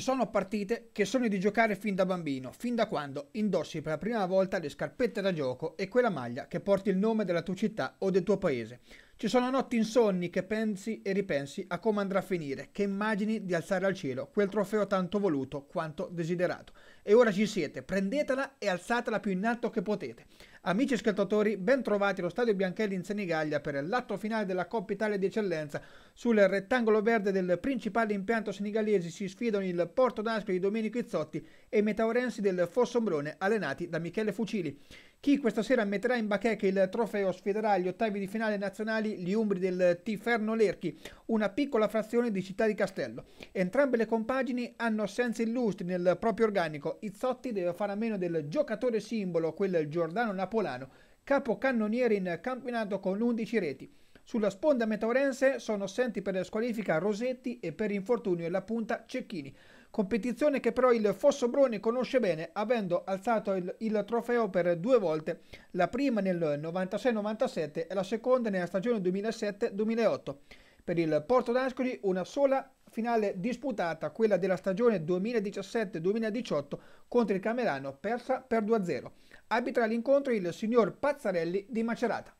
Ci sono partite che sogni di giocare fin da bambino, fin da quando indossi per la prima volta le scarpette da gioco e quella maglia che porti il nome della tua città o del tuo paese. Ci sono notti insonni che pensi e ripensi a come andrà a finire, che immagini di alzare al cielo quel trofeo tanto voluto quanto desiderato. E ora ci siete, prendetela e alzatela più in alto che potete. Amici scaltatori, ben trovati allo Stadio Bianchelli in Senigallia per l'atto finale della Coppa Italia di Eccellenza. Sul rettangolo verde del principale impianto senigallese si sfidano il Porto d'Ascoli di Domenico Izzotti e i metaurensi del Fossombrone allenati da Michele Fucili. Chi questa sera metterà in bacheca il trofeo sfiderà agli ottavi di finale nazionali gli umbri del Tiferno Lerchi, una piccola frazione di Città di Castello. Entrambe le compagini hanno senza illustri nel proprio organico. Izzotti deve fare a meno del giocatore simbolo, quel Giordano Napoli Napolano, capocannoniere in campionato con 11 reti. Sulla sponda metaurense sono assenti per la squalifica Rosetti e per infortunio la punta Cecchini. Competizione che però il Fossobroni conosce bene, avendo alzato il, il trofeo per due volte, la prima nel 96-97 e la seconda nella stagione 2007-2008. Per il Porto d'Ascoli una sola finale disputata, quella della stagione 2017-2018 contro il Camerano, persa per 2-0. Arbitra l'incontro il signor Pazzarelli di Macerata.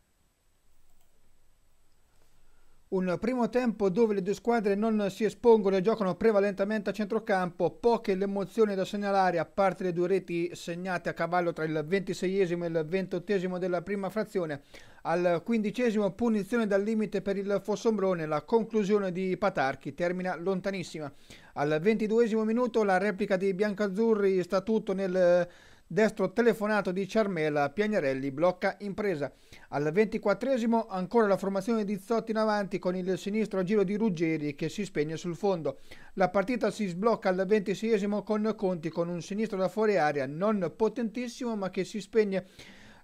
Un primo tempo dove le due squadre non si espongono e giocano prevalentemente a centrocampo, poche le emozioni da segnalare a parte le due reti segnate a cavallo tra il 26esimo e il 28esimo della prima frazione. Al quindicesimo punizione dal limite per il Fossombrone, la conclusione di Patarchi termina lontanissima. Al ventiduesimo minuto la replica di biancazzurri statuto nel Destro telefonato di Ciarmella, Piagnarelli blocca impresa. Al ventiquattresimo ancora la formazione di Zotti in avanti con il sinistro a giro di Ruggeri che si spegne sul fondo. La partita si sblocca al 26 con Conti con un sinistro da fuori aria non potentissimo ma che si spegne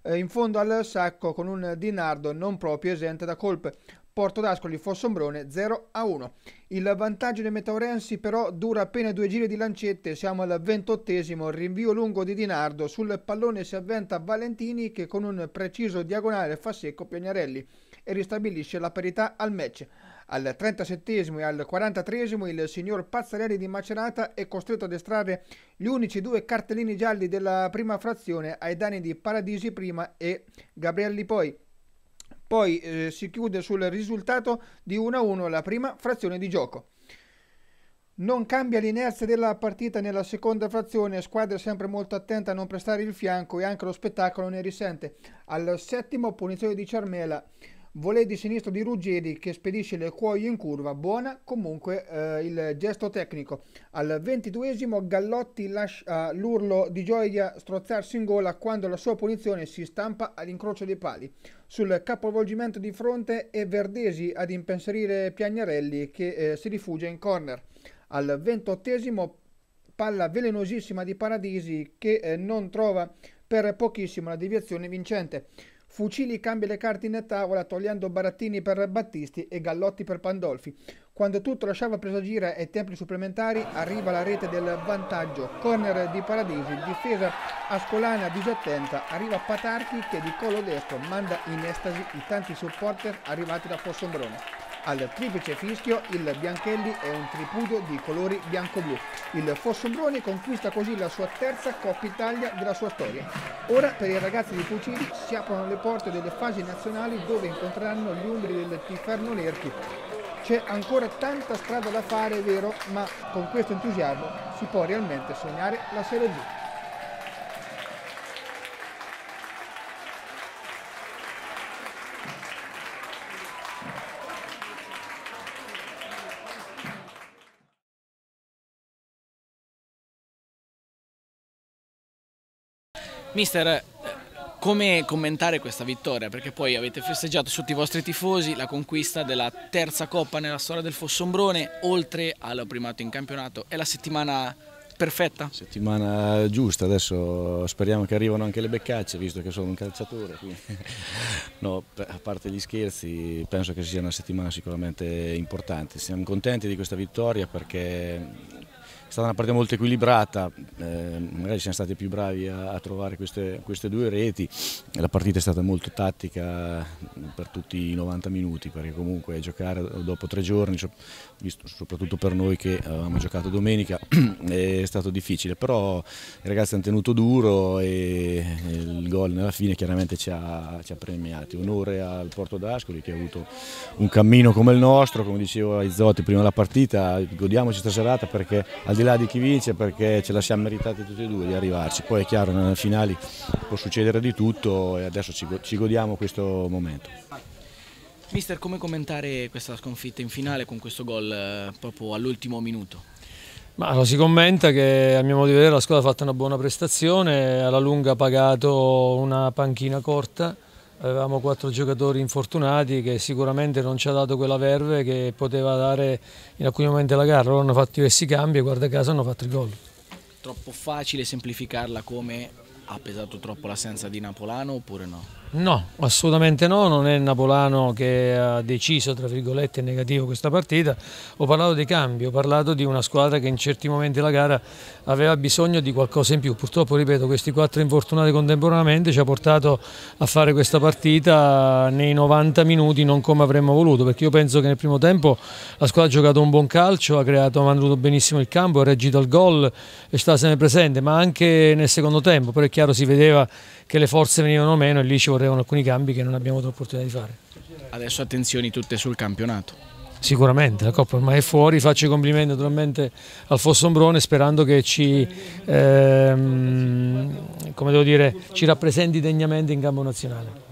eh, in fondo al sacco con un Dinardo non proprio esente da colpe. Porto d'Ascoli Fossombrone 0 a 1. Il vantaggio dei metaurensi però dura appena due giri di lancette, siamo al ventottesimo, rinvio lungo di Dinardo, sul pallone si avventa Valentini che con un preciso diagonale fa secco Piagnarelli e ristabilisce la parità al match. Al 37 e al 43 il signor Pazzarelli di Macerata è costretto ad estrarre gli unici due cartellini gialli della prima frazione ai danni di Paradisi prima e Gabrielli poi. Poi eh, si chiude sul risultato di 1-1 la prima frazione di gioco. Non cambia l'inerzia della partita nella seconda frazione, squadra sempre molto attenta a non prestare il fianco e anche lo spettacolo ne risente. Al settimo punizione di Cermela Volei di sinistro di Ruggeri che spedisce le cuoie in curva, buona comunque eh, il gesto tecnico. Al ventiduesimo Gallotti lascia l'urlo di gioia strozzarsi in gola quando la sua punizione si stampa all'incrocio dei pali. Sul capovolgimento di fronte è Verdesi ad impensierire Piagnarelli che eh, si rifugia in corner. Al ventottesimo palla velenosissima di Paradisi che eh, non trova per pochissimo la deviazione vincente. Fucili cambia le carte in tavola, togliendo barattini per Battisti e gallotti per Pandolfi. Quando tutto lasciava presagire ai tempi supplementari, arriva la rete del vantaggio. Corner di Paradisi, difesa ascolana disattenta, arriva Patarchi che di collo destro manda in estasi i tanti supporter arrivati da Fossombrone. Al triplice fischio il Bianchelli è un tripudio di colori bianco-blu. Il Fossombrone conquista così la sua terza Coppa Italia della sua storia. Ora per i ragazzi di Fucili si aprono le porte delle fasi nazionali dove incontreranno gli umbri del Tiferno Nerchi. C'è ancora tanta strada da fare, è vero, ma con questo entusiasmo si può realmente sognare la Serie B. Mister, eh, come commentare questa vittoria? Perché poi avete festeggiato sotto i vostri tifosi la conquista della terza coppa nella storia del Fossombrone, oltre al primato in campionato. È la settimana perfetta? Settimana giusta, adesso speriamo che arrivano anche le beccacce, visto che sono un calciatore. no, a parte gli scherzi, penso che sia una settimana sicuramente importante. Siamo contenti di questa vittoria perché è stata una partita molto equilibrata, eh, magari siamo stati più bravi a, a trovare queste, queste, due reti, la partita è stata molto tattica per tutti i 90 minuti perché comunque giocare dopo tre giorni, soprattutto per noi che eh, avevamo giocato domenica, è stato difficile, però i ragazzi hanno tenuto duro e il gol nella fine chiaramente ci ha, ci ha premiati. Onore al Porto d'Ascoli che ha avuto un cammino come il nostro, come dicevo Izzotti prima della partita, godiamoci questa serata perché al di là di chi vince perché ce la siamo meritati tutti e due di arrivarci, poi è chiaro nelle finali può succedere di tutto e adesso ci godiamo questo momento. Mister, come commentare questa sconfitta in finale con questo gol eh, proprio all'ultimo minuto? Ma lo si commenta che a mio modo di vedere la squadra ha fatto una buona prestazione, alla lunga ha pagato una panchina corta avevamo quattro giocatori infortunati che sicuramente non ci ha dato quella verve che poteva dare in alcuni momenti la gara, loro hanno fatto diversi cambi e guarda caso hanno fatto il gol. Troppo facile semplificarla come ha pesato troppo l'assenza di Napolano oppure no? No, assolutamente no, non è Napolano che ha deciso, tra virgolette, negativo questa partita. Ho parlato dei cambi, ho parlato di una squadra che in certi momenti della gara aveva bisogno di qualcosa in più. Purtroppo, ripeto, questi quattro infortunati contemporaneamente ci ha portato a fare questa partita nei 90 minuti non come avremmo voluto, perché io penso che nel primo tempo la squadra ha giocato un buon calcio, ha creato, ha mantenuto benissimo il campo, ha reagito al gol, è stata sempre presente, ma anche nel secondo tempo, Però perché chiaro si vedeva che le forze venivano meno e lì ci vorrevano alcuni cambi che non abbiamo avuto l'opportunità di fare. Adesso attenzioni tutte sul campionato. Sicuramente, la Coppa ormai è fuori, faccio i complimenti naturalmente al Fossombrone sperando che ci, ehm, dire, ci rappresenti degnamente in campo nazionale.